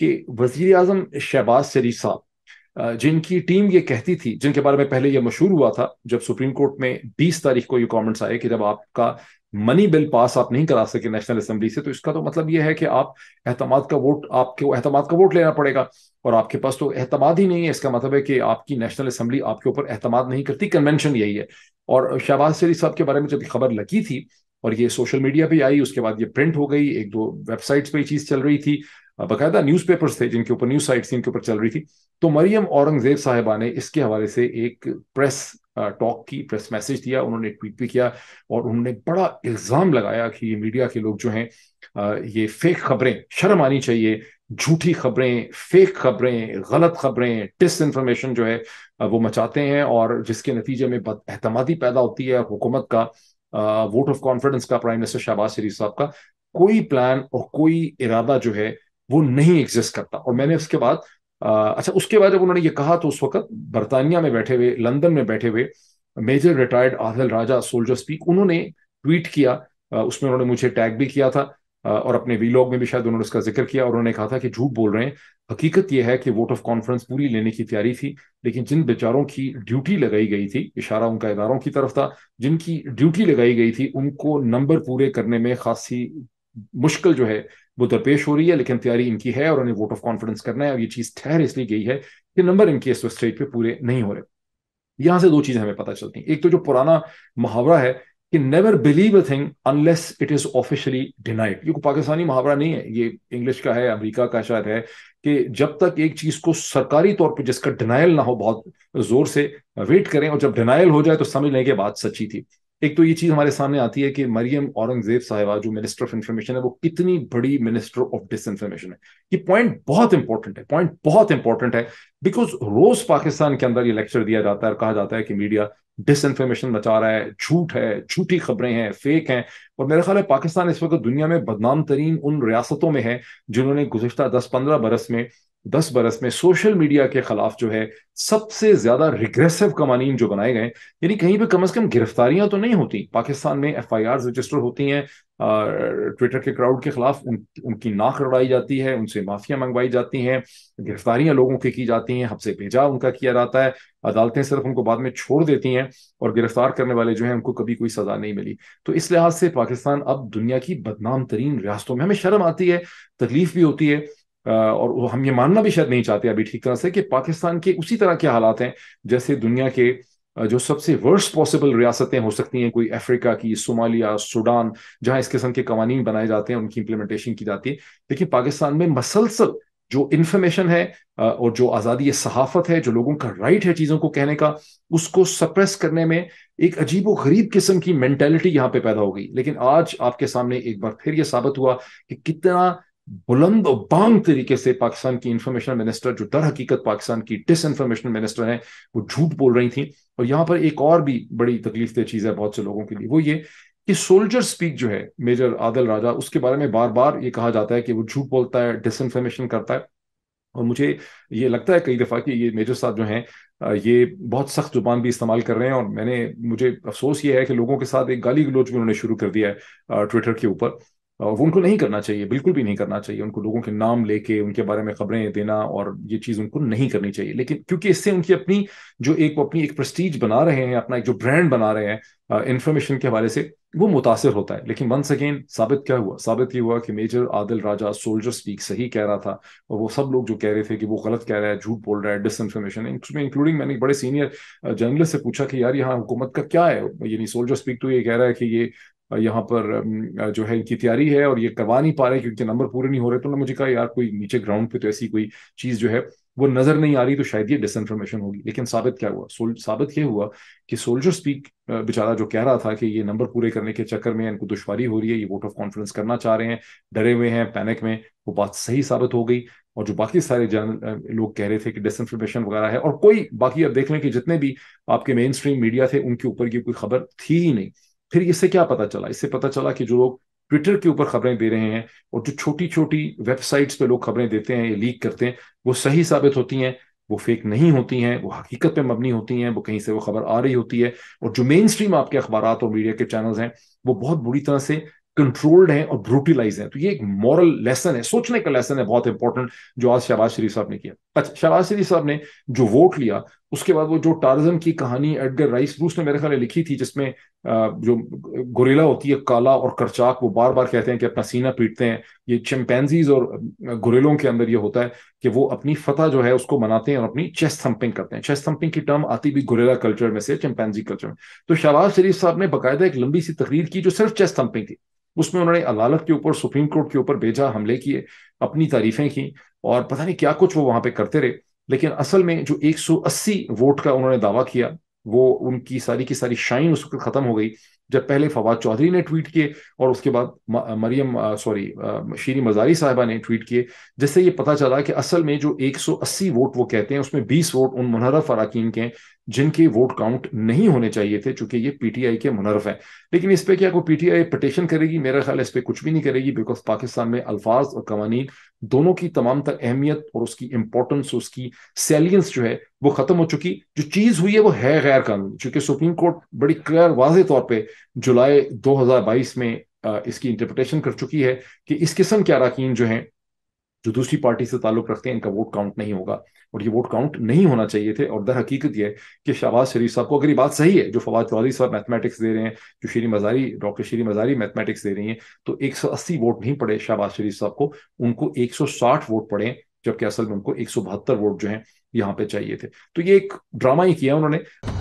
कि वजीर अजम शहबाज शरीफ साहब जिनकी टीम ये कहती थी जिनके बारे में पहले ये मशहूर हुआ था जब सुप्रीम कोर्ट में 20 तारीख को ये कमेंट्स आए कि जब आपका मनी बिल पास आप नहीं करा सके नेशनल असेंबली से तो इसका तो मतलब ये है कि आप अहतम का वोट आपके अहतम का वोट लेना पड़ेगा और आपके पास तो अहतम ही नहीं है इसका मतलब है कि आपकी नेशनल असेंबली आपके ऊपर अहतमाद नहीं करती कन्वेंशन यही है और शहबाज शरीफ साहब के बारे में जब खबर लगी थी और ये सोशल मीडिया पे आई उसके बाद ये प्रिंट हो गई एक दो वेबसाइट्स पे चीज़ चल रही थी बाकायदा पेपर्स थे जिनके ऊपर न्यूज़ साइट्स इनके ऊपर चल रही थी तो मरियम औरंगजेब साहिबा ने इसके हवाले से एक प्रेस टॉक की प्रेस मैसेज दिया उन्होंने ट्वीट भी किया और उन्होंने बड़ा इल्ज़ाम लगाया कि ये मीडिया के लोग जो हैं ये फेक खबरें शर्म आनी चाहिए झूठी खबरें फेक खबरें गलत खबरें डिस इन्फॉर्मेशन जो है वो मचाते हैं और जिसके नतीजे में बद एतमादी पैदा होती है हुकूमत का वोट ऑफ कॉन्फिडेंस का प्राइम मिनिस्टर शहबाज शरीफ साहब का कोई प्लान और कोई इरादा जो है वो नहीं एग्जिस्ट करता और मैंने उसके बाद आ, अच्छा उसके बाद जब उन्होंने ये कहा तो उस वक्त बरतानिया में बैठे हुए लंदन में बैठे हुए major retired Adil Raja soldier speak उन्होंने ट्वीट किया उसमें उन्होंने मुझे टैग भी किया था और अपने वीलॉग में भी शायद उन्होंने उसका जिक्र किया और उन्होंने कहा था कि झूठ बोल रहे हैं हकीकत यह है कि वोट ऑफ कॉन्फ्रेंस पूरी लेने की तैयारी थी लेकिन जिन बेचारों की ड्यूटी लगाई गई थी इशारा उनका इदारों की तरफ था जिनकी ड्यूटी लगाई गई थी उनको नंबर पूरे करने में खासी मुश्किल जो है वो दरपेश हो रही है लेकिन तैयारी इनकी है और उन्हें वोट ऑफ कॉन्फिडेंस करना है और ये चीज ठहर इसलिए गई है कि नंबर इनके इस स्टेज पे पूरे नहीं हो रहे यहां से दो चीजें हमें पता चलती हैं एक तो जो पुराना मुहावरा है कि never believe a thing unless it is officially denied ये पाकिस्तानी मुहावरा नहीं है ये इंग्लिश का है अमेरिका का शायद है कि जब तक एक चीज को सरकारी तौर पे जिसका डिनाइल ना हो बहुत जोर से वेट करें और जब डिनाइल हो जाए तो समझ लें कि बात सच्ची थी एक तो ये चीज हमारे सामने आती है कि मरियम औरंगजेब साहिबा जो मिनिस्टर ऑफ इंफॉर्मेशन है वो कितनी बड़ी मिनिस्टर ऑफ डिस इंफॉर्मेशन है ये पॉइंट बहुत इंपॉर्टेंट है पॉइंट बहुत इंपॉर्टेंट है बिकॉज रोज पाकिस्तान के अंदर ये लेक्चर दिया जाता है और कहा जाता है कि मीडिया डिस इन्फॉर्मेशन मचा रहा है झूठ है झूठी खबरें हैं फेक हैं और मेरा ख्याल है पाकिस्तान इस वक्त दुनिया में बदनाम तरीन उन रियासतों में है जिन्होंने गुजशत दस पंद्रह बरस में दस बरस में सोशल मीडिया के खिलाफ जो है सबसे ज्यादा रिग्रेसिव कवानीन जो बनाए गए यानी कहीं पे कम अज कम गिरफ्तारियां तो नहीं होती पाकिस्तान में एफ आई आर रजिस्टर होती हैं ट्विटर के क्राउड के खिलाफ उन, उनकी नाक लड़ाई जाती है उनसे माफिया मंगवाई जाती हैं गिरफ्तारियां लोगों की की जाती हैं हबसे भेजा उनका किया जाता है अदालतें सिर्फ उनको बाद में छोड़ देती हैं और गिरफ्तार करने वाले जो हैं उनको कभी कोई सजा नहीं मिली तो इस लिहाज से पाकिस्तान अब दुनिया की बदनाम तरीन रियासतों में हमें शर्म आती है तकलीफ भी होती है और हम ये मानना भी शायद नहीं चाहते अभी ठीक तरह से कि पाकिस्तान के उसी तरह के हालात हैं जैसे दुनिया के जो सबसे वर्स्ट पॉसिबल रियासतें हो सकती हैं कोई अफ्रीका की सोमालिया सूडान जहां इस किस्म के कवानीन बनाए जाते हैं उनकी इंप्लीमेंटेशन की जाती है लेकिन पाकिस्तान में मसलसल जो इन्फॉर्मेशन है और जो आज़ादी सहाफत है जो लोगों का राइट है चीज़ों को कहने का उसको सप्रेस करने में एक अजीब व गरीब किस्म की मैंटेलिटी यहाँ पे पैदा हो गई लेकिन आज आपके सामने एक बार फिर ये साबित हुआ कि कितना बुलंद और बांग तरीके से पाकिस्तान की इंफॉर्मेशन मिनिस्टर जो दर हकीकत पाकिस्तान की डिस इंफॉर्मेशन मिनिस्टर है वो झूठ बोल रही थी और यहाँ पर एक और भी बड़ी तकलीफ दह चीज़ है बहुत से लोगों के लिए वो ये कि सोल्जर स्पीक जो है मेजर आदल राजा उसके बारे में बार बार ये कहा जाता है कि वो झूठ बोलता है डिसइंफॉर्मेशन करता है और मुझे ये लगता है कई दफ़ा कि ये मेजर साहब जो हैं ये बहुत सख्त जुबान भी इस्तेमाल कर रहे हैं और मैंने मुझे अफसोस ये है कि लोगों के साथ एक गाली गलोच भी उन्होंने शुरू कर दिया है ट्विटर के ऊपर वो उनको नहीं करना चाहिए बिल्कुल भी नहीं करना चाहिए उनको लोगों के नाम लेके उनके बारे में खबरें देना और ये चीज़ उनको नहीं करनी चाहिए लेकिन क्योंकि इससे उनकी अपनी जो एक अपनी एक प्रस्टीज बना रहे हैं अपना एक जो ब्रांड बना रहे हैं इन्फॉर्मेशन के हवाले से वो मुतासर होता है लेकिन वंस अगेन साबित क्या हुआ साबित ये हुआ कि major Adil Raja soldier speak सही कह रहा था और वो सब लोग जो कह रहे थे कि वो गलत कह रहा है झूठ बोल रहा है डिस इन्फॉर्मेशन उसमें इंक्लूडिंग मैंने बड़े सीनियर जर्नलिस्ट से पूछा कि यार यहाँ हुकूमत का क्या है यानी सोल्जर स्पीक तो ये कह रहा है कि ये यहाँ पर जो है इनकी तैयारी है और ये करवा नहीं पा रहे क्योंकि नंबर पूरे नहीं हो रहे तो ना मुझे कहा यार कोई नीचे ग्राउंड पे तो ऐसी कोई चीज़ जो है वो नजर नहीं आ रही तो शायद ये डिसइनफॉर्मेशन होगी लेकिन साबित क्या हुआ सोल साबित ये हुआ कि सोल्जर स्पीक बेचारा जो कह रहा था कि ये नंबर पूरे करने के चक्कर में इनको दुश्वारी हो रही है ये वोट ऑफ कॉन्फिडेंस करना चाह रहे हैं डरे हुए हैं पैनिक में वो बात सही साबित हो गई और जो बाकी सारे जन लोग कह रहे थे कि डिसइंफॉर्मेशन वगैरह है और कोई बाकी अब देख लें कि जितने भी आपके मेन स्ट्रीम मीडिया थे उनके ऊपर की कोई खबर थी ही नहीं फिर इससे क्या पता चला इससे पता चला कि जो लोग ट्विटर के ऊपर खबरें दे रहे हैं और जो छोटी छोटी वेबसाइट्स पे लोग खबरें देते हैं या लीक करते हैं वो सही साबित होती हैं वो फेक नहीं होती हैं वो हकीकत पे मबनी होती हैं वो कहीं से वो खबर आ रही होती है और जो मेन स्ट्रीम आपके अखबार और मीडिया के चैनल्स हैं वो बहुत बुरी तरह से कंट्रोल्ड हैं और ब्रूटिलाइज हैं तो ये एक मॉरल लेसन है सोचने का लेसन है बहुत इंपॉर्टेंट जो आज शहबाज शरीफ साहब ने किया अच्छा शहबाज शरीफ साहब ने जो वोट लिया उसके बाद वो जो टारिज्म की कहानी एडगर राइस रूस ने मेरे ख्याल लिखी थी जिसमें जो गोरेला होती है काला और करचाक वो बार बार कहते हैं कि अपना सीना पीटते हैं ये चिमपैनजीज और गोरेलों के अंदर ये होता है कि वो अपनी फतह जो है उसको मनाते हैं और अपनी चेस्ट थम्पिंग करते हैं चेस्ट थम्पिंग की टर्म आती भी गोरेला कल्चर में से चिमपैनजी कल्चर में तो शहबाज शरीफ साहब ने बाकायदा एक लंबी सी तकरीर की जो सिर्फ चेस्ट थम्पिंग थी उसमें उन्होंने अदालत के ऊपर सुप्रीम कोर्ट के ऊपर भेजा हमले किए अपनी तारीफें की और पता नहीं क्या कुछ वो वहां पे करते रहे लेकिन असल में जो 180 वोट का उन्होंने दावा किया वो उनकी सारी की सारी शाइन उस वक्त खत्म हो गई जब पहले फवाद चौधरी ने ट्वीट किए और उसके बाद मरियम सॉरी शीरी मजारी साहिबा ने ट्वीट किए जिससे ये पता चला कि असल में जो 180 वोट वो कहते हैं उसमें 20 वोट उन मुनहरफ अरकान के हैं जिनके वोट काउंट नहीं होने चाहिए थे चूंकि ये पीटीआई के मुनरफ है लेकिन इस पर क्या कोई पीटीआई पटिशन करेगी मेरा ख्याल इस पर कुछ भी नहीं करेगी बिकॉज पाकिस्तान में अल्फाज और कवानी दोनों की तमाम तक अहमियत और उसकी इंपॉर्टेंस उसकी सैलियंस जो है वो खत्म हो चुकी जो चीज हुई है वो है गैर कानून चूंकि सुप्रीम कोर्ट बड़ी क्लियर वाजे तौर पर जुलाई दो में इसकी इंटरप्रटेशन कर चुकी है कि इस किस्म के अरकान जो है जो दूसरी पार्टी से ताल्लुक रखते हैं इनका वोट काउंट नहीं होगा और ये वोट काउंट नहीं होना चाहिए थे और दर हकीकत यह कि शहबाज शरीफ साहब को अगर ये बात सही है जो फवाद चौधरी साहब मैथमेटिक्स दे रहे हैं जो श्री मजारी डॉक्टर श्री मजारी मैथमेटिक्स दे रही हैं तो एक सौ अस्सी वोट नहीं पड़े शहबाज शरीफ साहब को उनको एक सौ साठ वोट पड़े जबकि असल में उनको एक सौ बहत्तर वोट जो है यहाँ पे चाहिए थे तो ये एक ड्रामा ही किया उन्होंने